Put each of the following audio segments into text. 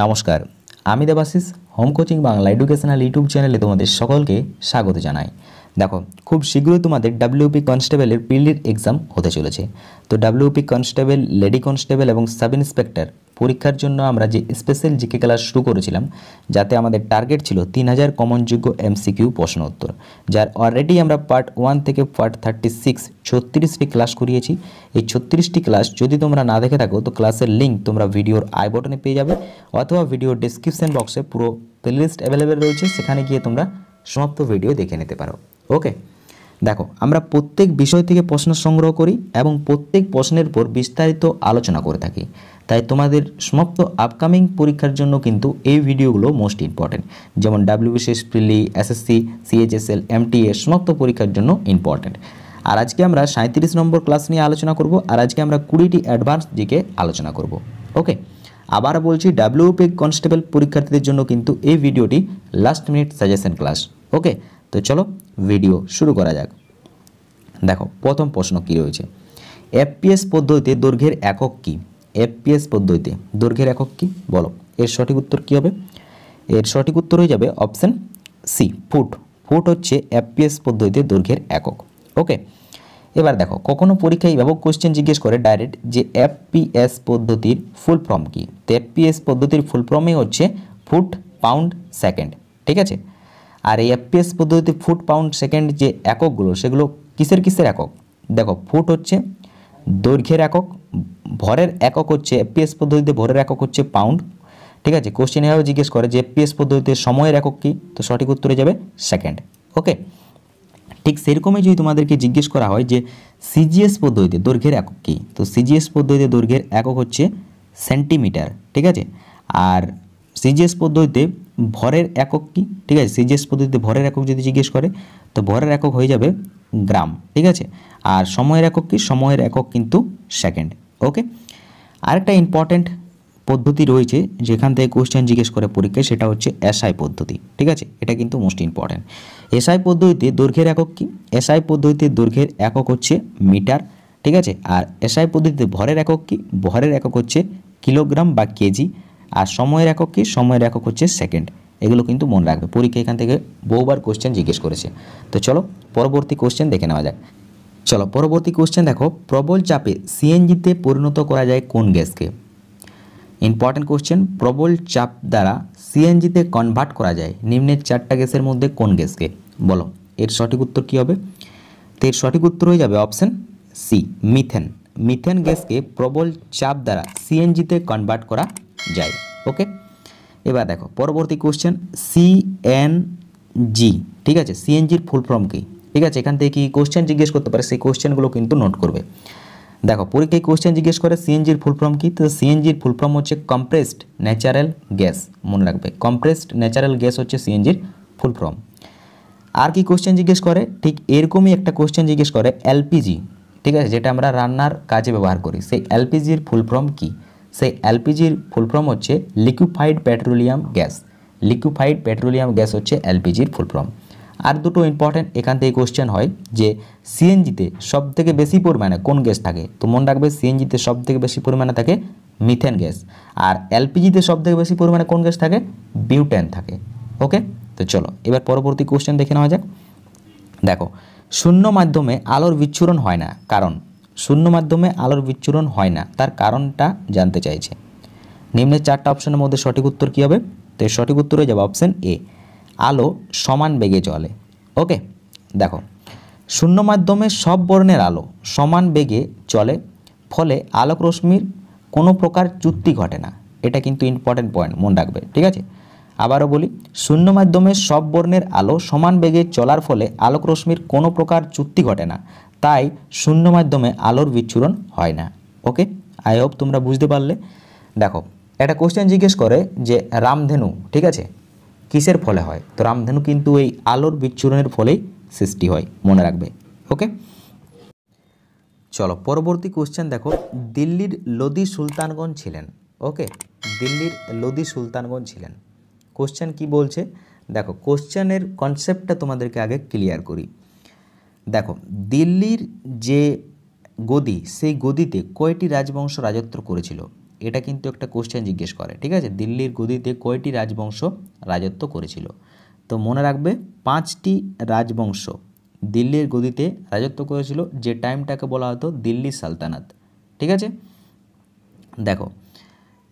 নমস্কার আমি Debashis home coaching Bangla educational YouTube চ্যানেলে তোমাদের সকলকে স্বাগত জানাই দেখো খুব শীঘ্রই তোমাদের ডাব্লিউপি কনস্টেবলের পিলির এক্সাম হতে চলেছে তো ডাব্লিউপি কনস্টেবল লেডি কনস্টেবল এবং সাব ইন্সপেক্টর পরীক্ষার জন্য আমরা যে স্পেশাল জিকে ক্লাস শুরু করেছিলাম যাতে আমাদের টার্গেট ছিল তিন হাজার কমনযোগ্য এমসিকিউ প্রশ্ন উত্তর যার অলরেডি আমরা পার্ট ওয়ান থেকে পার্ট থার্টি সিক্স ছত্রিশটি ক্লাস করিয়েছি এই ছত্রিশটি ক্লাস যদি তোমরা না দেখে থাকো তো ক্লাসের লিঙ্ক তোমরা ভিডিওর আই বটনে পেয়ে যাবে অথবা ভিডিওর ডিসক্রিপশান বক্সে পুরো প্লেলিস্ট অ্যাভেলেবেল রয়েছে সেখানে গিয়ে তোমরা সমাপ্ত ভিডিও দেখে নিতে পারো ওকে দেখো আমরা প্রত্যেক বিষয় থেকে প্রশ্ন সংগ্রহ করি এবং প্রত্যেক প্রশ্নের পর বিস্তারিত আলোচনা করে থাকি তাই তোমাদের সমাপ্ত আপকামিং পরীক্ষার জন্য কিন্তু এই ভিডিওগুলো মোস্ট ইম্পর্টেন্ট যেমন WBCS prelim SSC CHSL MTA সমাপ্ত পরীক্ষার জন্য ইম্পর্টেন্ট আর আজকে আমরা সাঁত্রিশ নম্বর ক্লাস নিয়ে আলোচনা করব আর আজকে আমরা কুড়িটি অ্যাডভান্স দিকে আলোচনা করব ওকে আবার বলছি ডাব্লিউপি কনস্টেবল পরীক্ষার্থীদের জন্য কিন্তু এই ভিডিওটি last minute suggestion class okay তো চলো ভিডিও শুরু করা যাক দেখো প্রথম প্রশ্ন কি রয়েছে এফপিএস পদ্ধতিতে দৈর্ঘ্যের একক কি এফপিএস পদ্ধতিতে দৈর্ঘ্যের একক কি বলো এর সঠিক উত্তর কি হবে এর সঠিক উত্তর হয়ে যাবে অপশান সি ফুট ফুট হচ্ছে এফপিএস পদ্ধতিতে দৈর্ঘ্যের একক ওকে এবার দেখো কখনো পরীক্ষায় ব্যাপক কোশ্চেন জিজ্ঞেস করে ডাইরেক্ট যে এফপিএস পদ্ধতির ফুল ফর্ম কী তো এফপিএস পদ্ধতির ফুল ফর্মই হচ্ছে ফুট পাউন্ড সেকেন্ড ঠিক আছে আর এই এফপিএস পদ্ধতিতে ফুট পাউন্ড সেকেন্ড যে এককগুলো সেগুলো কিসের কিসের একক দেখো ফুট হচ্ছে দৈর্ঘ্যের একক ভরের একক হচ্ছে এফপিএস পদ্ধতিতে ভরের একক হচ্ছে পাউন্ড ঠিক আছে কোশ্চেন এভাবে জিজ্ঞেস করে যে এফপিএস পদ্ধতিতে সময়ের একক কী তো সঠিক উত্তরে যাবে সেকেন্ড ওকে ঠিক সেরকমই যদি তোমাদেরকে জিজ্ঞেস করা হয় যে সিজিএস পদ্ধতিতে দৈর্ঘ্যের একক কী তো সিজিএস পদ্ধতিতে দৈর্ঘ্যের একক হচ্ছে সেন্টিমিটার ঠিক আছে আর সিজিএস পদ্ধতিতে ভরের একক কি ঠিক আছে সিজিএস পদ্ধতিতে ভরের একক যদি জিজ্ঞেস করে তো ভরের একক হয়ে যাবে গ্রাম ঠিক আছে আর সময়ের একক কি সময়ের একক কিন্তু সেকেন্ড ওকে আরেকটা ইম্পর্ট্যান্ট পদ্ধতি রয়েছে যেখান থেকে কোশ্চেন জিজ্ঞেস করে পরীক্ষায় সেটা হচ্ছে এসআই পদ্ধতি ঠিক আছে এটা কিন্তু মোস্ট ইম্পর্ট্যান্ট এসআই পদ্ধতিতে দৈর্ঘ্যের একক কি এসআই পদ্ধতিতে দৈর্ঘ্যের একক হচ্ছে মিটার ঠিক আছে আর এসআই পদ্ধতিতে ভরের একক কি ভরের একক হচ্ছে কিলোগ্রাম বা কেজি আর সময়ের একক কি সময়ের একক হচ্ছে সেকেন্ড এগুলো কিন্তু মনে রাখবে পরীক্ষা এখান থেকে বহুবার কোশ্চেন জিজ্ঞেস করেছে তো চলো পরবর্তী কোশ্চেন দেখে নেওয়া যাক চলো পরবর্তী কোশ্চেন দেখো প্রবল চাপে সিএনজিতে পরিণত করা যায় কোন গ্যাসকে ইম্পর্টেন্ট কোশ্চেন প্রবল চাপ দ্বারা সিএনজিতে কনভার্ট করা যায় নিম্নের চারটা গ্যাসের মধ্যে কোন গ্যাসকে বলো এর সঠিক উত্তর কী হবে তো এর সঠিক উত্তর হয়ে যাবে অপশান সি মিথেন মিথেন গ্যাসকে প্রবল চাপ দ্বারা সিএনজিতে কনভার্ট করা যায় ওকে এবার দেখো পরবর্তী কোশ্চেন সিএনজি ঠিক আছে সিএনজির ফুল ফর্ম কী ঠিক আছে এখান থেকে কি কোশ্চেন জিজ্ঞেস করতে পারে সেই কোশ্চেনগুলো কিন্তু নোট করবে দেখো পরীক্ষায় কোশ্চেন জিজ্ঞেস করে সিএনজির ফুল ফর্ম কী তো সিএনজির ফুল ফর্ম হচ্ছে কম্প্রেসড ন্যাচারাল গ্যাস মনে রাখবে কম্প্রেসড ন্যাচারাল গ্যাস হচ্ছে সিএনজির ফুল ফর্ম আর কি কোশ্চেন জিজ্ঞেস করে ঠিক এরকমই একটা কোশ্চেন জিজ্ঞেস করে এলপিজি ঠিক আছে যেটা আমরা রান্নার কাজে ব্যবহার করি সেই এলপিজির ফুল ফর্ম কী সেই এলপিজির ফুল ফর্ম হচ্ছে liquefied petroleum gas liquefied petroleum gas হচ্ছে এলপিজির ফুল ফর্ম আর দুটো ইম্পর্ট্যান্ট এখান থেকে কোশ্চেন হয় যে সিএনজিতে সবথেকে বেশি পরিমাণে কোন গ্যাস থাকে তো মনে রাখবে সিএনজিতে সব থেকে বেশি পরিমাণে থাকে মিথেন গ্যাস আর এলপিজিতে সব থেকে বেশি পরিমাণে কোন গ্যাস থাকে বিউটেন থাকে ওকে তো চলো এবার পরবর্তী কোশ্চেন দেখে নেওয়া যাক দেখো শূন্য মাধ্যমে আলোর বিচ্ছুরণ হয় না কারণ শূন্য মাধ্যমে আলোর বিচ্ছুরণ হয় না তার কারণটা জানতে চাইছে নিম্নের চারটা অপশনের মধ্যে সঠিক উত্তর কী হবে তো সঠিক উত্তরে যাবে অপশান এ আলো সমান বেগে চলে ওকে দেখো শূন্য মাধ্যমে সব বর্ণের আলো সমান বেগে চলে ফলে আলোক রশ্মির কোনো প্রকার চুক্তি ঘটে না এটা কিন্তু ইম্পর্টেন্ট পয়েন্ট মনে রাখবে ঠিক আছে আবারও বলি শূন্য মাধ্যমে সব বর্ণের আলো সমান বেগে চলার ফলে আলোক রশ্মির কোনো প্রকার চুক্তি ঘটে না তাই শূন্য মাধ্যমে আলোর বিচ্ছুরণ হয় না ওকে আই হোপ তোমরা বুঝতে পারলে দেখো একটা কোশ্চেন জিজ্ঞেস করে যে রামধেনু ঠিক আছে কিসের ফলে হয় তো রামধেনু কিন্তু এই আলোর বিচ্ছুরণের ফলেই সৃষ্টি হয় মনে রাখবে ওকে চলো পরবর্তী কোশ্চেন দেখো দিল্লির লোদি সুলতানগঞ্জ ছিলেন ওকে দিল্লির লোদি সুলতানগঞ্জ ছিলেন কোশ্চেন কি বলছে দেখো কোশ্চেনের কনসেপ্টটা তোমাদেরকে আগে ক্লিয়ার করি দেখো দিল্লির যে গদি সেই গদিতে কয়টি রাজবংশ রাজত্ব করেছিল এটা কিন্তু একটা কোশ্চেন জিজ্ঞেস করে ঠিক আছে দিল্লির গদিতে কয়টি রাজবংশ রাজত্ব করেছিল তো মনে রাখবে পাঁচটি রাজবংশ দিল্লির গদিতে রাজত্ব করেছিল যে টাইমটাকে বলা হতো দিল্লি সালতানাত ঠিক আছে দেখো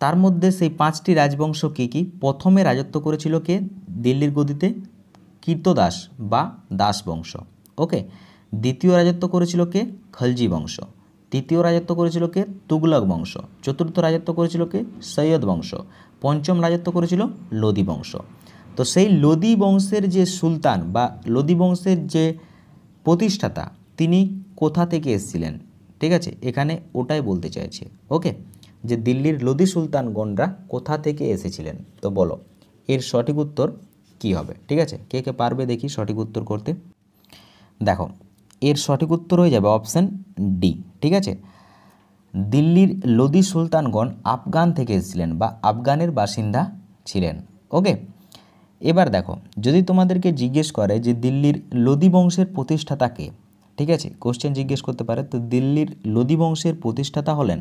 তার মধ্যে সেই পাঁচটি রাজবংশ কী কী প্রথমে রাজত্ব করেছিল কে দিল্লির গদিতে কীর্তদাস বা দাস বংশ ওকে দ্বিতীয় রাজত্ব করেছিল কে খলজি বংশ তৃতীয় রাজত্ব করেছিল কে তুগলক বংশ চতুর্থ রাজত্ব করেছিল কে সৈয়দ বংশ পঞ্চম রাজত্ব করেছিল লোদি বংশ তো সেই লোদি বংশের যে সুলতান বা লোদি বংশের যে প্রতিষ্ঠাতা তিনি কোথা থেকে এসেছিলেন ঠিক আছে এখানে ওটাই বলতে চাইছে ওকে যে দিল্লির লোদি সুলতান গণরা কোথা থেকে এসেছিলেন তো বলো এর সঠিক উত্তর কি হবে ঠিক আছে কে কে পারবে দেখি সঠিক উত্তর করতে দেখো এর সঠিক উত্তর হয়ে যাবে অপশান ডি ঠিক আছে দিল্লির লোদি সুলতানগণ আফগান থেকে এসেছিলেন বা আফগানের বাসিন্দা ছিলেন ওকে এবার দেখো যদি তোমাদেরকে জিজ্ঞেস করে যে দিল্লির লোদি বংশের প্রতিষ্ঠাতা কে ঠিক আছে কোশ্চেন জিজ্ঞেস করতে পারে তো দিল্লির লোদি বংশের প্রতিষ্ঠাতা হলেন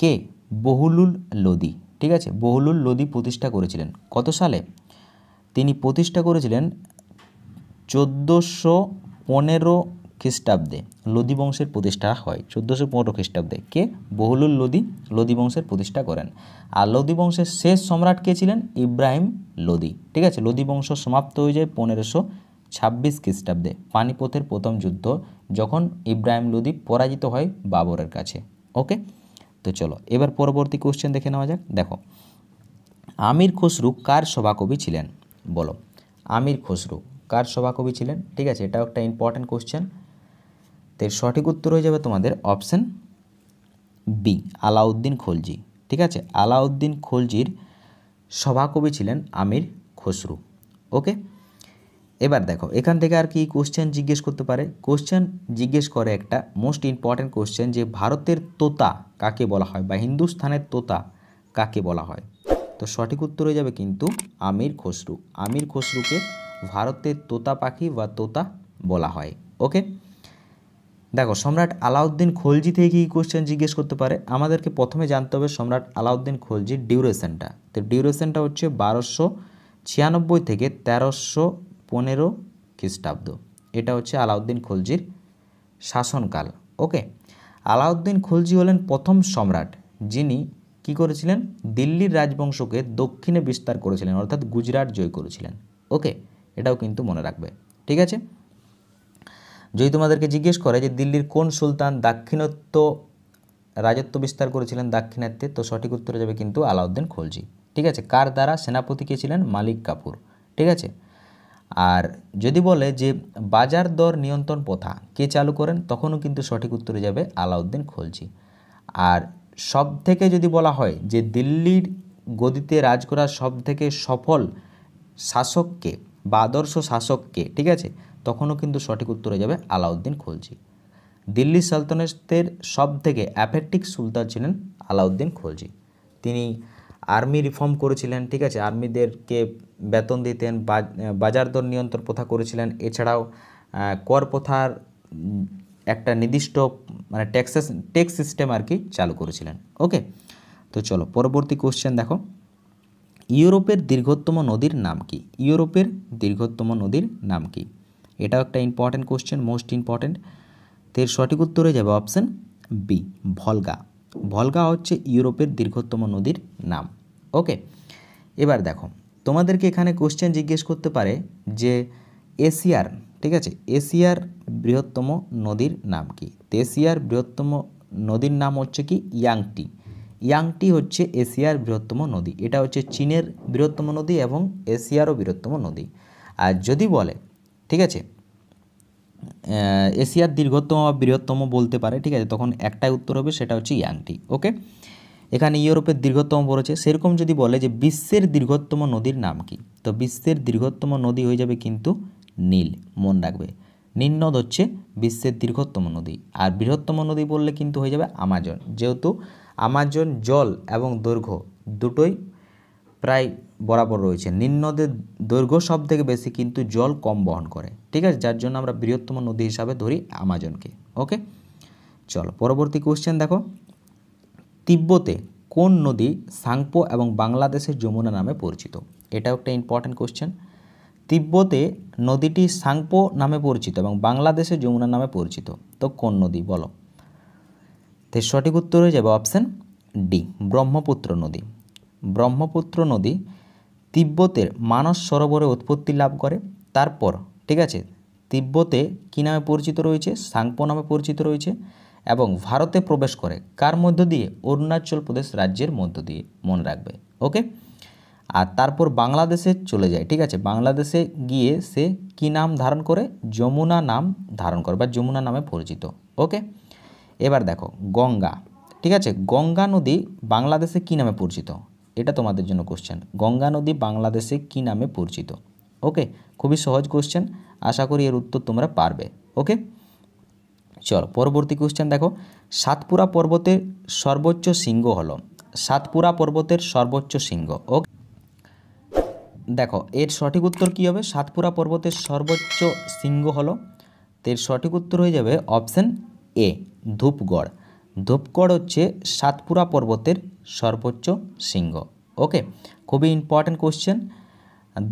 কে বহুলুল লোদি ঠিক আছে বহুলুল লোদি প্রতিষ্ঠা করেছিলেন কত সালে তিনি প্রতিষ্ঠা করেছিলেন চোদ্দোশো পনেরো খ্রিস্টাব্দে লোদি বংশের প্রতিষ্ঠা হয় চোদ্দোশো পনেরো খ্রিস্টাব্দে কে বহুলুল লোদি লোদি বংশের প্রতিষ্ঠা করেন আর লোদি বংশের শেষ সম্রাট কে ছিলেন ইব্রাহিম লোদি ঠিক আছে লোদি বংশ সমাপ্ত হয়ে যায় পনেরোশো ছাব্বিশ খ্রিস্টাব্দে পানিপথের প্রথম যুদ্ধ যখন ইব্রাহিম লোদি পরাজিত হয় বাবরের কাছে ওকে তো চলো এবার পরবর্তী কোশ্চেন দেখে নেওয়া যাক দেখো আমির খসরু কার সভাকবি ছিলেন বলো আমির খসরু কার সভাকবি ছিলেন ঠিক আছে এটাও একটা ইম্পর্ট্যান্ট কোশ্চেন তো সঠিক উত্তর হয়ে যাবে তোমাদের অপশান বি আলাউদ্দিন খোলজি ঠিক আছে আলাউদ্দিন খলজির সভাকবি ছিলেন আমির খসরু ওকে এবার দেখো এখান থেকে আর কি কোশ্চেন জিজ্ঞেস করতে পারে কোশ্চেন জিজ্ঞেস করে একটা মোস্ট ইম্পর্ট্যান্ট কোশ্চেন যে ভারতের তোতা কাকে বলা হয় বা হিন্দুস্থানের তোতা কাকে বলা হয় তো সঠিক উত্তর হয়ে যাবে কিন্তু আমির খসরু আমির খসরুকে ভারতের তোতা পাখি বা তোতা বলা হয় ওকে দেখো সম্রাট আলাউদ্দিন খলজি থেকে কী কোশ্চেন জিজ্ঞেস করতে পারে আমাদেরকে প্রথমে জানতে হবে সম্রাট আলাউদ্দিন খলজির ডিউরেশনটা তো ডিউরেশনটা হচ্ছে বারোশো ছিয়ানব্বই থেকে তেরোশো পনেরো খ্রিস্টাব্দ এটা হচ্ছে আলাউদ্দিন খলজির শাসনকাল ওকে আলাউদ্দিন খলজি হলেন প্রথম সম্রাট যিনি কি করেছিলেন দিল্লির রাজবংশকে দক্ষিণে বিস্তার করেছিলেন অর্থাৎ গুজরাট জয় করেছিলেন ওকে এটাও কিন্তু মনে রাখবে ঠিক আছে যদি তোমাদেরকে জিজ্ঞেস করে যে দিল্লির কোন সুলতান দাক্ষিণাত্য রাজত্ব বিস্তার করেছিলেন দাক্ষিণাত্যে তো সঠিক উত্তরে যাবে কিন্তু আলাউদ্দিন খলজি ঠিক আছে কার দ্বারা সেনাপতি কে ছিলেন মালিক কাপুর ঠিক আছে আর যদি বলে যে বাজার দর নিয়ন্ত্রণ প্রথা কে চালু করেন তখনও কিন্তু সঠিক উত্তরে যাবে আলাউদ্দিন খলজি আর সব থেকে যদি বলা হয় যে দিল্লির গদিতে রাজ করা সব থেকে সফল শাসককে বা আদর্শ শাসককে ঠিক আছে তখনও কিন্তু সঠিক উত্তর হয়ে যাবে আলাউদ্দিন খলজি দিল্লি সালতানতের সব থেকে অ্যাফেক্টিক সুলতান ছিলেন আলাউদ্দিন খলজি তিনি আর্মি রিফর্ম করেছিলেন ঠিক আছে আর্মিদেরকে বেতন দিতেন বাজার দর নিয়ন্ত্রণ প্রথা করেছিলেন এছাড়াও কর প্রথার একটা নির্দিষ্ট মানে ট্যাক্সেস ট্যাক্স সিস্টেম আর কি চালু করেছিলেন ওকে তো চলো পরবর্তী কোশ্চেন দেখো ইউরোপের দীর্ঘতম নদীর নাম কি ইউরোপের দীর্ঘতম নদীর নাম কি এটাও একটা ইম্পর্ট্যান্ট কোশ্চেন মোস্ট ইম্পর্ট্যান্ট এর সঠিক উত্তরে যাবে অপশান বি ভলগা ভলগা হচ্ছে ইউরোপের দীর্ঘতম নদীর নাম ওকে এবার দেখো তোমাদেরকে এখানে কোশ্চেন জিজ্ঞেস করতে পারে যে এশিয়ার ঠিক আছে এশিয়ার বৃহত্তম নদীর নাম কি এশিয়ার বৃহত্তম নদীর নাম হচ্ছে কি ইয়াংটি ইয়াংটি হচ্ছে এশিয়ার বৃহত্তম নদী এটা হচ্ছে চীনের বৃহত্তম নদী এবং এশিয়ারও বৃহত্তম নদী আর যদি বলে ঠিক আছে এশিয়ার দীর্ঘতম বা বৃহত্তম বলতে পারে ঠিক আছে তখন একটাই উত্তর হবে সেটা হচ্ছে ইয়াংটি ওকে এখানে ইউরোপের দীর্ঘতম বলেছে সেরকম যদি বলে যে বিশ্বের দীর্ঘতম নদীর নাম কি তো বিশ্বের দীর্ঘতম নদী হয়ে যাবে কিন্তু নীল মন রাখবে নীলনদ হচ্ছে বিশ্বের দীর্ঘতম নদী আর বৃহত্তম নদী বললে কিন্তু হয়ে যাবে আমাজন যেহেতু আমাজন জল এবং দৈর্ঘ্য দুটোই প্রায় বরাবর রয়েছে নিম্নদের দৈর্ঘ্য সব থেকে বেশি কিন্তু জল কম বহন করে ঠিক আছে যার জন্য আমরা বৃহত্তম নদী হিসাবে ধরি আমাজনকে ওকে চলো পরবর্তী কোশ্চেন দেখো তিব্বতে কোন নদী সাংপো এবং বাংলাদেশের যমুনা নামে পরিচিত এটাও একটা ইম্পর্ট্যান্ট কোশ্চেন তিব্বতে নদীটি সাংপো নামে পরিচিত এবং বাংলাদেশের যমুনা নামে পরিচিত তো কোন নদী বলো তাই সঠিক উত্তর হয়ে যাবে অপশান ডি ব্রহ্মপুত্র নদী ব্রহ্মপুত্র নদী তিব্বতের মানস সরোবরে উৎপত্তি লাভ করে তারপর ঠিক আছে তিব্বতে কী নামে পরিচিত রয়েছে সাংপো নামে পরিচিত রয়েছে এবং ভারতে প্রবেশ করে কার মধ্য দিয়ে অরুণাচল প্রদেশ রাজ্যের মধ্য দিয়ে মনে রাখবে ওকে আর তারপর বাংলাদেশে চলে যায় ঠিক আছে বাংলাদেশে গিয়ে সে কি নাম ধারণ করে যমুনা নাম ধারণ করে বা যমুনা নামে পরিচিত ওকে এবার দেখো গঙ্গা ঠিক আছে গঙ্গা নদী বাংলাদেশে কি নামে পরিচিত এটা তোমাদের জন্য কোশ্চেন গঙ্গা নদী বাংলাদেশে কি নামে পরিচিত ওকে খুবই সহজ কোশ্চেন আশা করি এর উত্তর তোমরা পারবে ওকে চলো পরবর্তী কোশ্চেন দেখো সাতপুরা পর্বতের সর্বোচ্চ শৃঙ্গ হলো সাতপুরা পর্বতের সর্বোচ্চ শৃঙ্গ ওকে দেখো এর সঠিক উত্তর কী হবে সাতপুরা পর্বতের সর্বোচ্চ শৃঙ্গ হলো তো এর সঠিক উত্তর হয়ে যাবে অপশান এ ধূপগড় ধূপগড় হচ্ছে সাতপুরা পর্বতের সর্বোচ্চ শৃঙ্গ ওকে খুবই ইম্পর্ট্যান্ট কোশ্চেন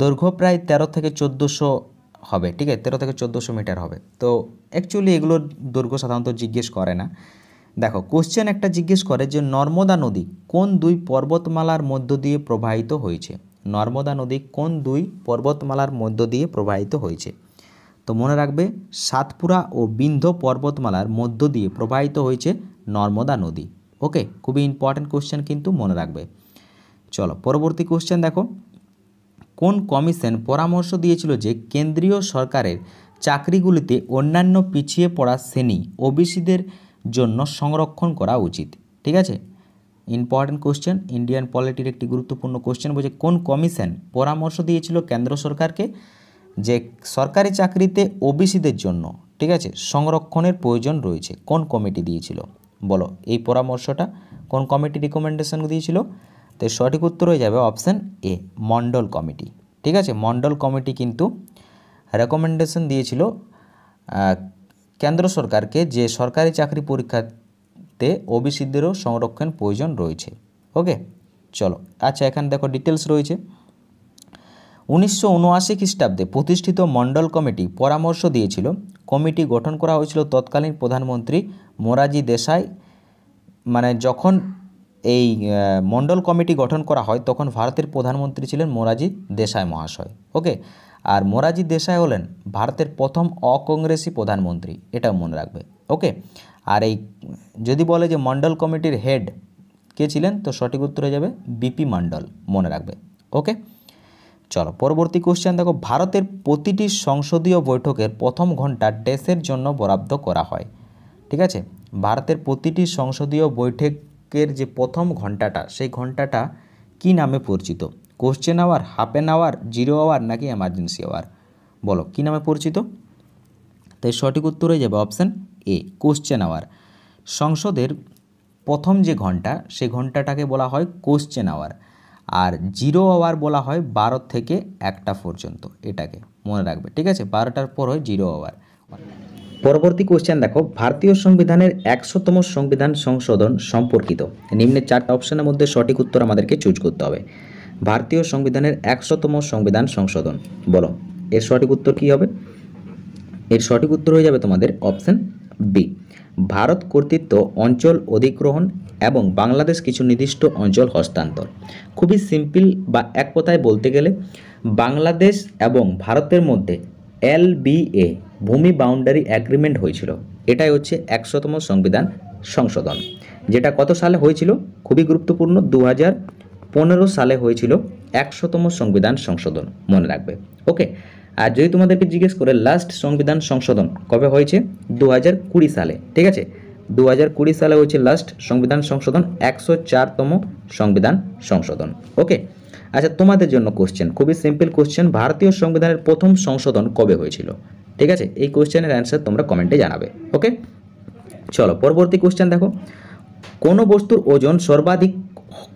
দৈর্ঘ্য প্রায় তেরো থেকে চোদ্দোশো হবে ঠিক আছে তেরো থেকে চোদ্দোশো মিটার হবে তো অ্যাকচুয়ালি এগুলোর দৈর্ঘ্য সাধারণত জিজ্ঞেস করে না দেখো কোশ্চেন একটা জিজ্ঞেস করে যে নর্মদা নদী কোন দুই পর্বতমালার মধ্য দিয়ে প্রবাহিত হয়েছে নর্মদা নদী কোন দুই পর্বতমালার মধ্য দিয়ে প্রবাহিত হয়েছে তো মনে রাখবে সাতপুরা ও বিন্ধ্য পর্বতমালার মধ্য দিয়ে প্রবাহিত হয়েছে নর্মদা নদী ওকে খুবই ইম্পর্ট্যান্ট কোশ্চেন কিন্তু মনে রাখবে চলো পরবর্তী কোশ্চেন দেখো কোন কমিশন পরামর্শ দিয়েছিল যে কেন্দ্রীয় সরকারের চাকরিগুলিতে অন্যান্য পিছিয়ে পড়া শ্রেণী ওবিসিদের জন্য সংরক্ষণ করা উচিত ঠিক আছে ইম্পর্ট্যান্ট কোশ্চেন ইন্ডিয়ান পলিটির একটি গুরুত্বপূর্ণ কোশ্চেন বলছে কোন কমিশন পরামর্শ দিয়েছিল কেন্দ্র সরকারকে যে সরকারি চাকরিতে ওবিসিদের জন্য ঠিক আছে সংরক্ষণের প্রয়োজন রয়েছে কোন কমিটি দিয়েছিল বলো এই পরামর্শটা কোন কমিটি রিকমেন্ডেশন দিয়েছিল তো সঠিক উত্তর হয়ে যাবে অপশান এ মন্ডল কমিটি ঠিক আছে মণ্ডল কমিটি কিন্তু রেকমেন্ডেশন দিয়েছিল কেন্দ্র সরকারকে যে সরকারি চাকরি পরীক্ষাতে ওবিসিদেরও সংরক্ষণ প্রয়োজন রয়েছে ওকে চলো আচ্ছা এখানে দেখো ডিটেলস রয়েছে উনিশশো উনআশি খ্রিস্টাব্দে প্রতিষ্ঠিত মণ্ডল কমিটি পরামর্শ দিয়েছিল কমিটি গঠন করা হয়েছিল তৎকালীন প্রধানমন্ত্রী মোরাজি দেশাই মানে যখন এই মণ্ডল কমিটি গঠন করা হয় তখন ভারতের প্রধানমন্ত্রী ছিলেন মোরাজি দেশাই মহাশয় ওকে আর মোরাজি দেশাই হলেন ভারতের প্রথম অকংগ্রেসি প্রধানমন্ত্রী এটাও মনে রাখবে ওকে আর এই যদি বলে যে মণ্ডল কমিটির হেড কে ছিলেন তো সঠিক উত্তর হয়ে যাবে বিপি মণ্ডল মনে রাখবে ওকে চলো পরবর্তী কোশ্চেন দেখো ভারতের প্রতিটি সংসদীয় বৈঠকের প্রথম ঘন্টা ডেসের জন্য বরাদ্দ করা হয় ঠিক আছে ভারতের প্রতিটি সংসদীয় বৈঠকের যে প্রথম ঘন্টাটা সেই ঘন্টাটা কি নামে পরিচিত question hour half an hour zero hour নাকি এমার্জেন্সি আওয়ার বলো কি নামে পরিচিত তাই সঠিক উত্তর হয়ে যাবে অপশান এ কোশ্চেন আওয়ার সংসদের প্রথম যে ঘন্টা সে ঘন্টাটাকে বলা হয় কোশ্চেন আওয়ার আর জিরো আওয়ার বলা হয় বারো থেকে একটা পর্যন্ত এটাকে মনে রাখবে ঠিক আছে বারোটার পর হয় জিরো আওয়ার পরবর্তী কোশ্চেন দেখো ভারতীয় সংবিধানের একশোতম সংবিধান সংশোধন সম্পর্কিত নিম্নের চারটা অপশনের মধ্যে সঠিক উত্তর আমাদেরকে চুজ করতে হবে ভারতীয় সংবিধানের একশোতম সংবিধান সংশোধন বলো এর সঠিক উত্তর কী হবে এর সঠিক উত্তর হয়ে যাবে তোমাদের অপশন বি ভারত কর্তৃত্ব অঞ্চল অধিগ্রহণ এবং বাংলাদেশ কিছু নির্দিষ্ট অঞ্চল হস্তান্তর খুবই সিম্পল বা এক কথায় বলতে গেলে বাংলাদেশ এবং ভারতের মধ্যে এল ভূমি বাউন্ডারি অ্যাগ্রিমেন্ট হয়েছিল এটাই হচ্ছে একশোতম সংবিধান সংশোধন যেটা কত সালে হয়েছিল খুবই গুরুত্বপূর্ণ দু পনেরো সালে হয়েছিল একশোতম সংবিধান সংশোধন মনে রাখবে ওকে আর যদি তোমাদেরকে জিজ্ঞেস করে লাস্ট সংবিধান সংশোধন কবে হয়েছে দু সালে ঠিক আছে দু কুড়ি সালে হয়েছে লাস্ট সংবিধান সংশোধন একশো চারতম সংবিধান সংশোধন ওকে আচ্ছা তোমাদের জন্য কোশ্চেন খুবই সিম্পল কোশ্চেন ভারতীয় সংবিধানের প্রথম সংশোধন কবে হয়েছিল ঠিক আছে এই কোশ্চেনের অ্যান্সার তোমরা কমেন্টে জানাবে ওকে চলো পরবর্তী কোশ্চেন দেখো কোনো বস্তুর ওজন সর্বাধিক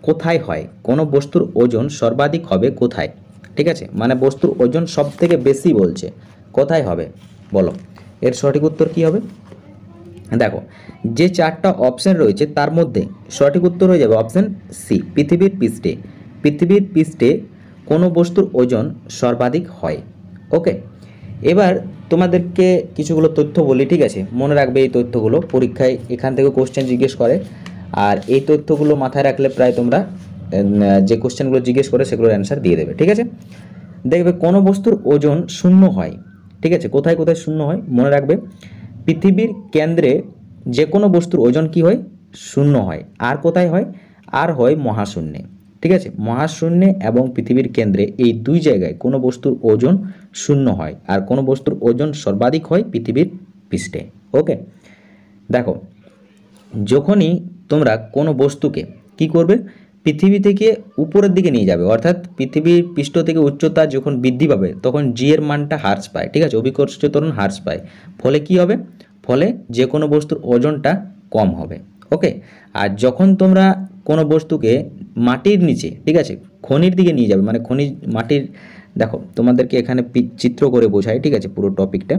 কোথায় হয় কোনো বস্তুর ওজন সর্বাধিক হবে কোথায় ঠিক আছে মানে বস্তুর ওজন সব থেকে বেশি বলছে কোথায় হবে বলো এর সঠিক উত্তর কি হবে দেখো যে চারটা অপশন রয়েছে তার মধ্যে সঠিক উত্তর হয়ে যাবে অপশান সি পৃথিবীর পৃষ্ঠে পৃথিবীর পৃষ্ঠে কোনো বস্তুর ওজন সর্বাধিক হয় ওকে এবার তোমাদেরকে কিছুগুলো তথ্য বলি ঠিক আছে মনে রাখবে এই তথ্যগুলো পরীক্ষায় এখান থেকে কোশ্চেন জিজ্ঞেস করে আর এই তথ্যগুলো মাথায় রাখলে প্রায় তোমরা যে কোশ্চেনগুলো জিজ্ঞেস করে সেগুলোর অ্যান্সার দিয়ে দেবে ঠিক আছে দেখবে কোনো বস্তুর ওজন শূন্য হয় ঠিক আছে কোথায় কোথায় শূন্য হয় মনে রাখবে পৃথিবীর কেন্দ্রে যে কোনো বস্তুর ওজন কি হয় শূন্য হয় আর কোথায় হয় আর হয় মহাশূন্যে ঠিক আছে মহাশূন্যে এবং পৃথিবীর কেন্দ্রে এই দুই জায়গায় কোনো বস্তুর ওজন শূন্য হয় আর কোনো বস্তুর ওজন সর্বাধিক হয় পৃথিবীর পৃষ্ঠে ওকে দেখো যখনই তোমরা কোনো বস্তুকে কি করবে পৃথিবী থেকে উপরের দিকে নিয়ে যাবে অর্থাৎ পৃথিবীর পৃষ্ঠ থেকে উচ্চতা যখন বৃদ্ধি পাবে তখন জিয়ের মানটা হ্রাস পায় ঠিক আছে অভিকর্ষ ত্বরণ হ্রাস পায় ফলে কি হবে ফলে যে কোনো বস্তুর ওজনটা কম হবে ওকে আর যখন তোমরা কোনো বস্তুকে মাটির নিচে ঠিক আছে খনির দিকে নিয়ে যাবে মানে খনি মাটির দেখো তোমাদেরকে এখানে চিত্র করে বোঝায় ঠিক আছে পুরো টপিকটা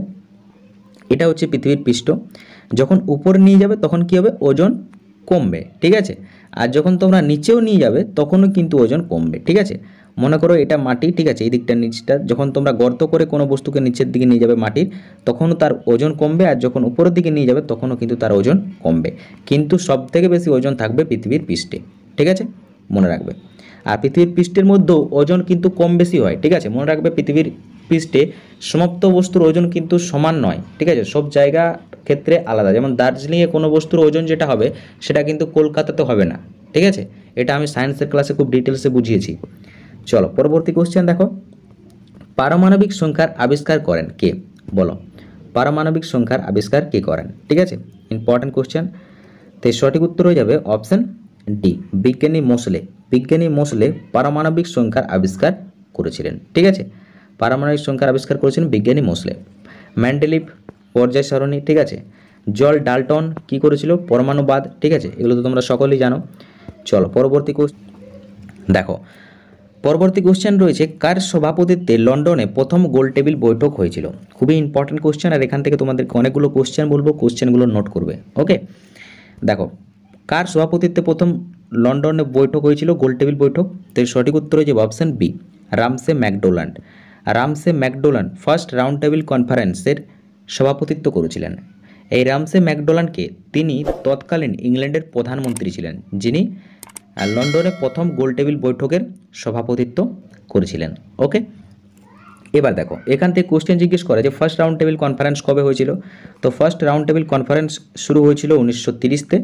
এটা হচ্ছে পৃথিবীর পৃষ্ঠ যখন উপর নিয়ে যাবে তখন কি হবে ওজন কমবে ঠিক আছে আর যখন তোমরা নিচেও নিয়ে যাবে তখনও কিন্তু ওজন কমবে ঠিক আছে মনে করো এটা মাটি ঠিক আছে এই দিকটা নিচটা যখন তোমরা গর্ত করে কোনো বস্তুকে নিচের দিকে নিয়ে যাবে মাটির তখনও তার ওজন কমবে আর যখন উপরের দিকে নিয়ে যাবে তখনও কিন্তু তার ওজন কমবে কিন্তু সব থেকে বেশি ওজন থাকবে পৃথিবীর পৃষ্ঠে ঠিক আছে মনে রাখবে আর পৃথিবীর পৃষ্ঠের মধ্যেও ওজন কিন্তু কম বেশি হয় ঠিক আছে মনে রাখবে পৃথিবীর পৃষ্ঠে সমাপ্ত বস্তুর ওজন কিন্তু সমান নয় ঠিক আছে সব জায়গা ক্ষেত্রে আলাদা যেমন দার্জিলিংয়ে কোনো বস্তুর ওজন যেটা হবে সেটা কিন্তু কলকাতাতে হবে না ঠিক আছে এটা আমি সায়েন্সের ক্লাসে খুব ডিটেলসে বুঝিয়েছি চলো পরবর্তী কোশ্চেন দেখো পারমাণবিক সংখ্যার আবিষ্কার করেন কে বলো পারমাণবিক সংখ্যার আবিষ্কার কে করেন ঠিক আছে ইম্পর্ট্যান্ট কোশ্চেন তো সঠিক উত্তর হয়ে যাবে অপশান ডি বিজ্ঞানী মোসলে বিজ্ঞানী মোসলে পারমাণবিক সংখ্যার আবিষ্কার করেছিলেন ঠিক আছে পারমাণবিক সংখ্যার আবিষ্কার করেছিলেন বিজ্ঞানী মোসলে ম্যান্ডেলিপ পর্যায় সারণী ঠিক আছে জল ডালটন কি করেছিল পরমাণুবাদ ঠিক আছে এগুলো তো তোমরা সকলেই জানো চলো পরবর্তী কোশ্চেন দেখো পরবর্তী কোশ্চেন রয়েছে কার সভাপতিত্বে লন্ডনে প্রথম গোল টেবিল বৈঠক হয়েছিল খুবই ইম্পর্ট্যান্ট কোশ্চেন আর এখান থেকে তোমাদেরকে অনেকগুলো কোশ্চেন বলবো কোশ্চেনগুলো নোট করবে ওকে দেখো কার সভাপতিত্বে প্রথম লন্ডনে বৈঠক হয়েছিল গোল টেবিল বৈঠক তো সঠিক উত্তর হয়েছে option B Ramsay MacDonald Ramsay MacDonald first round table কনফারেন্সের সভাপতিত্ব করেছিলেন এই রামসে ম্যাকডোল্যান্ডকে তিনি তৎকালীন ইংল্যান্ডের প্রধানমন্ত্রী ছিলেন যিনি আর লন্ডনে প্রথম গোল টেবিল বৈঠকের সভাপতিত্ব করেছিলেন ওকে এবার দেখো এখান থেকে কোশ্চেন জিজ্ঞেস করে যে ফার্স্ট রাউন্ড টেবিল কনফারেন্স কবে হয়েছিল তো ফার্স্ট রাউন্ড টেবিল কনফারেন্স শুরু হয়েছিল উনিশশো তিরিশতে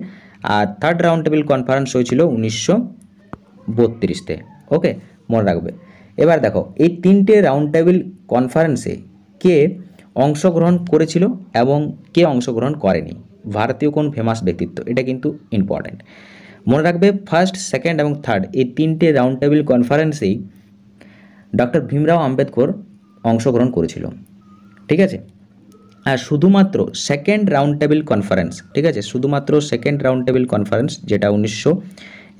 আর থার্ড রাউন্ড টেবিল কনফারেন্স হয়েছিল উনিশশো বত্রিশতে ওকে মনে রাখবে এবার দেখো এই তিনটে রাউন্ড টেবিল কনফারেন্সে কে অংশগ্রহণ করেছিল এবং কে অংশগ্রহণ করেনি ভারতীয় কোন ফেমাস ব্যক্তিত্ব এটা কিন্তু ইম্পর্ট্যান্ট মনে রাখবে ফার্স্ট সেকেন্ড এবং থার্ড এই তিনটে রাউন্ড টেবিল কনফারেন্সেই ডক্টর ভীমরাও আম্বেদকর অংশগ্রহণ করেছিল ঠিক আছে আর শুধুমাত্র সেকেন্ড রাউন্ড টেবিল কনফারেন্স ঠিক আছে শুধুমাত্র সেকেন্ড রাউন্ড টেবিল কনফারেন্স যেটা উনিশশো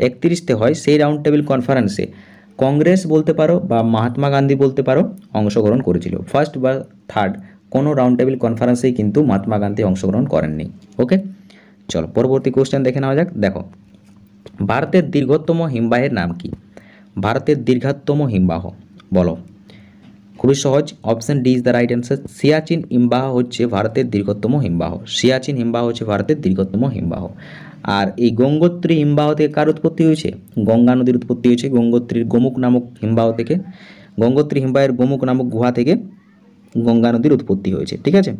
একত্রিশতে হয় সেই রাউন্ড টেবিল কনফারেন্সে কংগ্রেস বলতে পারো বা মহাত্মা গান্ধী বলতে পারো অংশগ্রহণ করেছিল ফার্স্ট বা থার্ড কোনো রাউন্ড টেবিল কনফারেন্সেই কিন্তু মহাত্মা গান্ধী অংশগ্রহণ করেননি ওকে চলো পরবর্তী কোশ্চেন দেখে নেওয়া যাক দেখো ভারতের দীর্ঘতম হিমবাহের নাম কি ভারতের দীর্ঘতম হিমবাহ বলো খুবই সহজ option D is the right answer Siachen হিমবাহ হচ্ছে ভারতের দীর্ঘতম হিমবাহ সিয়াচিন হিমবাহ হচ্ছে ভারতের দীর্ঘতম হিমবাহ আর এই গঙ্গোত্রী হিমবাহ থেকে কার উৎপত্তি হয়েছে গঙ্গা নদীর উৎপত্তি হয়েছে গঙ্গোত্রীর গোমুখ নামক হিমবাহ থেকে গঙ্গোত্রী হিমবাহের গোমুখ নামক গুহা থেকে গঙ্গা নদীর উৎপত্তি হয়েছে ঠিক আছে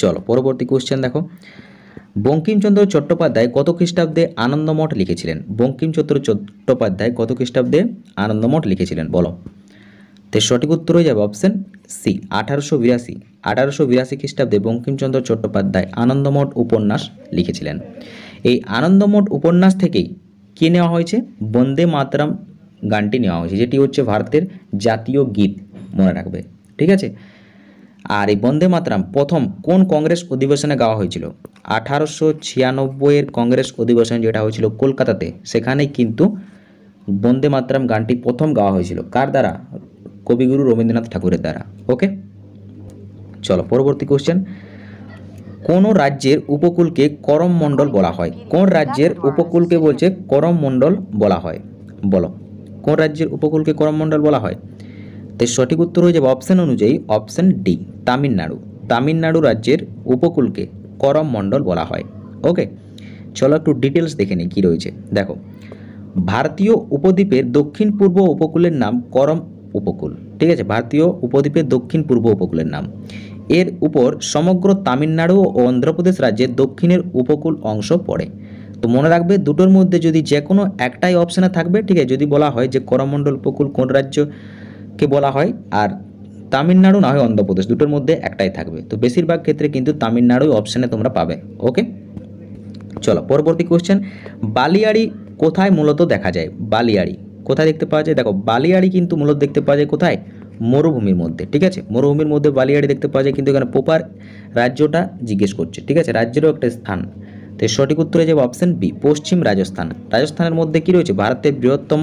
চলো পরবর্তী কোশ্চেন দেখো বঙ্কিমচন্দ্র চট্টোপাধ্যায় কত খ্রিস্টাব্দে আনন্দমঠ লিখেছিলেন বঙ্কিমচন্দ্র চট্টোপাধ্যায় কত খ্রিস্টাব্দে আনন্দমঠ লিখেছিলেন বলো তো সঠিক উত্তর হয়ে যাবে অপশন সি আঠারোশো বিরাশি আঠারোশো বিরাশি খ্রিস্টাব্দে বঙ্কিমচন্দ্র চট্টোপাধ্যায় আনন্দমঠ উপন্যাস লিখেছিলেন এই আনন্দমঠ উপন্যাস থেকেই কে নেওয়া হয়েছে বন্দে মাতরম গানটি নেওয়া হয়েছে যেটি হচ্ছে ভারতের জাতীয় গীত মনে রাখবে ঠিক আছে আর এই বন্দে মাতরাম প্রথম কোন কংগ্রেস অধিবেশনে গাওয়া হয়েছিল আঠারোশো ছিয়ানব্বইয়ের কংগ্রেস অধিবেশন যেটা হয়েছিল কলকাতাতে সেখানেই কিন্তু বন্দে মাতরাম গানটি প্রথম গাওয়া হয়েছিল কার দ্বারা কবিগুরু রবীন্দ্রনাথ ঠাকুরের দ্বারা ওকে চলো পরবর্তী কোশ্চেন কোন রাজ্যের উপকূলকে করম মণ্ডল বলা হয় কোন রাজ্যের উপকূলকে বলছে করম মণ্ডল বলা হয় বলো কোন রাজ্যের উপকূলকে করম মণ্ডল বলা হয় তাই সঠিক উত্তর হয়ে যাবে অপশান অনুযায়ী অপশান ডি তামিলনাড়ু তামিলনাড়ু রাজ্যের উপকূলকে করম মণ্ডল বলা হয় ওকে চলো একটু ডিটেলস দেখে নিই কী রয়েছে দেখো ভারতীয় উপদ্বীপের দক্ষিণ পূর্ব উপকূলের নাম করম উপকূল ঠিক আছে ভারতীয় উপদ্বীপের দক্ষিণ পূর্ব উপকূলের নাম এর উপর সমগ্র তামিলনাড়ু ও অন্ধ্রপ্রদেশ রাজ্যের দক্ষিণের উপকূল অংশ পড়ে তো মনে রাখবে দুটোর মধ্যে যদি যে কোনো একটাই অপশানে থাকবে ঠিক আছে যদি বলা হয় যে করমণ্ডল উপকূল কোন রাজ্য কে বলা হয় আর তামিলনাড়ু না হয় অন্ধ্রপ্রদেশ দুটোর মধ্যে একটাই থাকবে তো বেশিরভাগ ক্ষেত্রে কিন্তু তামিলনাড়ুই অপশানে তোমরা পাবে ওকে চলো পরবর্তী কোশ্চেন বালিয়াড়ি কোথায় মূলত দেখা যায় বালিয়াড়ি কোথায় দেখতে পাওয়া যায় দেখো বালিয়াড়ি কিন্তু মূলত দেখতে পাওয়া যায় কোথায় মরুভূমির মধ্যে ঠিক আছে মরুভূমির মধ্যে বালিয়াড়ি দেখতে পাওয়া যায় কিন্তু এখানে পোপার রাজ্যটা জিজ্ঞেস করছে ঠিক আছে রাজ্যেরও একটা স্থান তো সঠিক উত্তরে যাবে অপশান বি পশ্চিম রাজস্থান রাজস্থানের মধ্যে কী রয়েছে ভারতের বৃহত্তম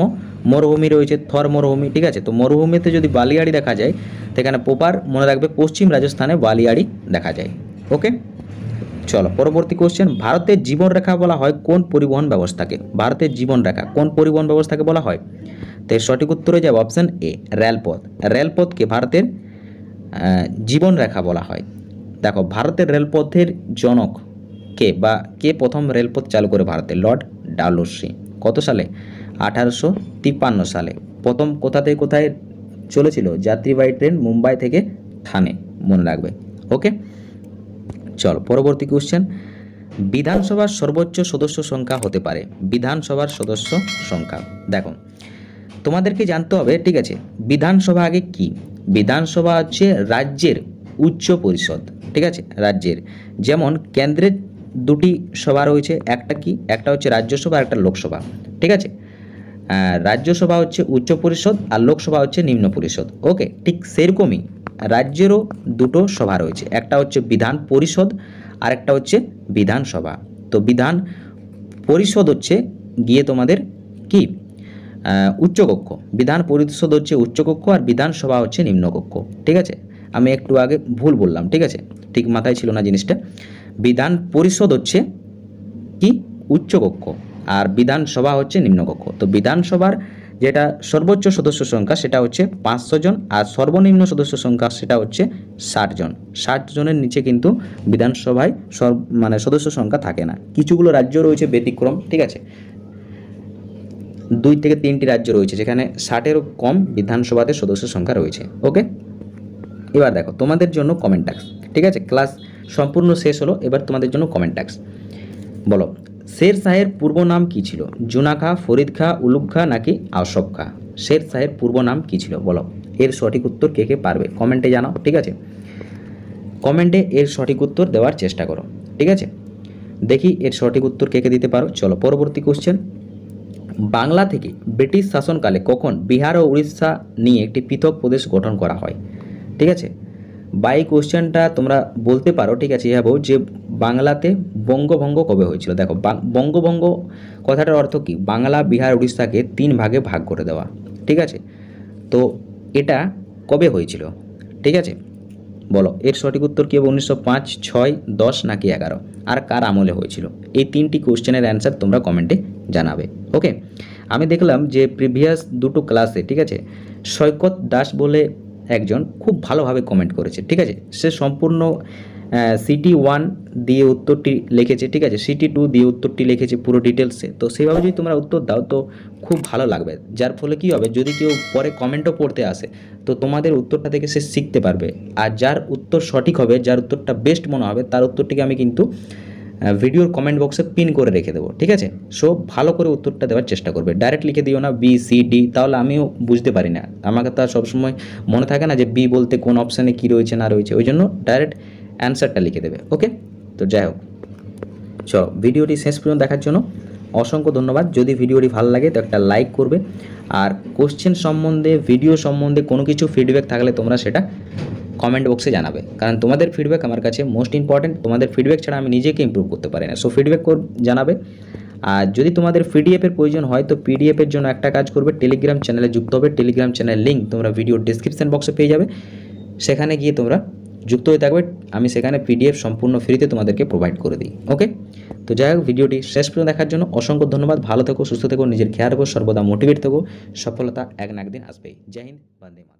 মরুভূমি রয়েছে থর মরুভূমি ঠিক আছে তো মরুভূমিতে যদি বালিয়াড়ি দেখা যায় সেখানে পোপার মনে রাখবে পশ্চিম রাজস্থানে বালিয়াড়ি দেখা যায় ওকে চলো পরবর্তী কোশ্চেন ভারতের জীবনরেখা বলা হয় কোন পরিবহন ব্যবস্থাকে ভারতের জীবনরেখা কোন পরিবহন ব্যবস্থাকে বলা হয় তো সঠিক উত্তরে যাবে অপশান এ রেলপথ রেলপথকে ভারতের জীবনরেখা বলা হয় দেখো ভারতের রেলপথের জনক কে বা কে প্রথম রেলপথ চালু করে ভারতে লর্ড ডালসি কত সালে আঠারোশো তিপ্পান্ন সালে প্রথম কোথাতে কোথায় চলেছিল যাত্রীবাহী ট্রেন মুম্বাই থেকে থানে মনে রাখবে ওকে চল পরবর্তী কোশ্চেন বিধানসভার সর্বোচ্চ সদস্য সংখ্যা হতে পারে বিধানসভার সদস্য সংখ্যা দেখো তোমাদেরকে জানতে হবে ঠিক আছে বিধানসভা আগে কি বিধানসভা হচ্ছে রাজ্যের উচ্চ পরিষদ ঠিক আছে রাজ্যের যেমন কেন্দ্রের দুটি সভা রয়েছে একটা কি একটা হচ্ছে রাজ্যসভা একটা লোকসভা ঠিক আছে রাজ্যসভা হচ্ছে উচ্চ পরিষদ আর লোকসভা হচ্ছে নিম্ন পরিষদ ওকে ঠিক সেরকমই রাজ্যেরও দুটো সভা রয়েছে একটা হচ্ছে বিধান পরিষদ আর একটা হচ্ছে বিধানসভা তো বিধান পরিষদ হচ্ছে গিয়ে তোমাদের কি উচ্চকক্ষ বিধান পরিষদ হচ্ছে উচ্চকক্ষ আর বিধানসভা হচ্ছে নিম্নকক্ষ ঠিক আছে আমি একটু আগে ভুল বললাম ঠিক আছে ঠিক মাথায় ছিল না জিনিসটা বিধান পরিষদ হচ্ছে কি উচ্চকক্ষ আর বিধানসভা হচ্ছে নিম্নকক্ষ তো বিধানসভার যেটা সর্বোচ্চ সদস্য সংখ্যা সেটা হচ্ছে পাঁচশো জন আর সর্বনিম্ন সদস্য সংখ্যা সেটা হচ্ছে ষাট জন ষাট জনের নিচে কিন্তু বিধানসভায় সর মানে সদস্য সংখ্যা থাকে না কিছুগুলো রাজ্য রয়েছে ব্যতিক্রম ঠিক আছে দুই থেকে তিনটি রাজ্য রয়েছে যেখানে ষাটেরও কম বিধানসভাতে সদস্য সংখ্যা রয়েছে ওকে এবার দেখো তোমাদের জন্য কমেন্ট ট্যাক্স ঠিক আছে ক্লাস সম্পূর্ণ শেষ হলো এবার তোমাদের জন্য কমেন্ট ট্যাক্স বলো শের শাহের পূর্ব নাম কী ছিল জুনা খা ফরিদ খা উলুক খা নাকি আশফ খা শের শাহের পূর্ব নাম কী ছিল বলো এর সঠিক উত্তর কে কে পারবে কমেন্টে জানাও ঠিক আছে কমেন্টে এর সঠিক উত্তর দেওয়ার চেষ্টা করো ঠিক আছে দেখি এর সঠিক উত্তর কে কে দিতে পারো চলো পরবর্তী কোশ্চেন বাংলা থেকে ব্রিটিশ শাসনকালে কখন বিহার ও উড়িষ্যা নিয়ে একটি পৃথক প্রদেশ গঠন করা হয় ঠিক আছে বাই কোশ্চেনটা তোমরা বলতে পারো ঠিক আছে এভাবেও যে বাংলাতে বঙ্গভঙ্গ কবে হয়েছিল দেখো বঙ্গভঙ্গ কথাটার অর্থ কি বাংলা বিহার উড়িষ্যাকে তিন ভাগে ভাগ করে দেওয়া ঠিক আছে তো এটা কবে হয়েছিল ঠিক আছে বলো এর সঠিক উত্তর কী হবে উনিশশো পাঁচ ছয় দশ নাকি এগারো আর কার আমলে হয়েছিল এই তিনটি কোশ্চেনের অ্যান্সার তোমরা কমেন্টে জানাবে ওকে আমি দেখলাম যে প্রিভিয়াস দুটো ক্লাসে ঠিক আছে সৈকত দাস বলে একজন খুব ভালোভাবে কমেন্ট করেছে ঠিক আছে সে সম্পূর্ণ সিটি ওয়ান দিয়ে উত্তরটি লিখেছে ঠিক আছে সিটি টু দিয়ে উত্তরটি লিখেছে পুরো ডিটেলসে তো সেভাবে যদি তোমরা উত্তর দাও তো খুব ভালো লাগবে যার ফলে কি হবে যদি কেউ পরে কমেন্টও পড়তে আসে তো তোমাদের উত্তরটা থেকে সে শিখতে পারবে আর যার উত্তর সঠিক হবে যার উত্তরটা বেস্ট মনে হবে তার উত্তরটিকে আমি কিন্তু ভিডিওর কমেন্ট বক্সে পিন করে রেখে দেবো ঠিক আছে সো ভালো করে উত্তরটা দেওয়ার চেষ্টা করবে ডাইরেক্ট লিখে দিও না বি সি ডি তাহলে আমিও বুঝতে পারি না আমাকে তো আর সবসময় মনে থাকে না যে বি বলতে কোন অপশানে কী রয়েছে না রয়েছে ওই জন্য ডাইরেক্ট অ্যান্সারটা লিখে দেবে ওকে তো যাই হোক চ ভিডিওটি শেষ পর্যন্ত দেখার জন্য অসংখ্য ধন্যবাদ যদি ভিডিওটি ভালো লাগে তো একটা লাইক করবে আর কোশ্চেন সম্বন্ধে ভিডিও সম্বন্ধে কোনো কিছু ফিডব্যাক থাকলে তোমরা সেটা কমেন্ট বক্সে জানাবে কারণ তোমাদের ফিডব্যাক আমার কাছে মোস্ট ইম্পর্ট্যান্ট তোমাদের ফিডব্যাক ছাড়া আমি নিজেকে ইম্প্রুভ করতে পারি না সো ফিডব্যাক জানাবে আর যদি তোমাদের পিডিএফের প্রয়োজন হয় তো পিডিএফের জন্য একটা কাজ করবে টেলিগ্রাম চ্যানেলে যুক্ত হবে টেলিগ্রাম চ্যানেলের লিঙ্ক তোমরা ভিডিও ডিসক্রিপশান বক্সে পেয়ে যাবে সেখানে গিয়ে তোমরা যুক্ত হয়ে থাকবে আমি সেখানে পিডিএফ সম্পূর্ণ ফ্রিতে তোমাদেরকে প্রোভাইড করে দিই ওকে তো যাই হোক ভিডিওটি শেষ পর্যন্ত দেখার জন্য অসংখ্য ধন্যবাদ ভালো থেকো সুস্থ থেকো নিজের খেয়াল রেখো সর্বদা মোটিভেট থেকো সফলতা এক না একদিন আসবেই জয় হিন্দ বন্দে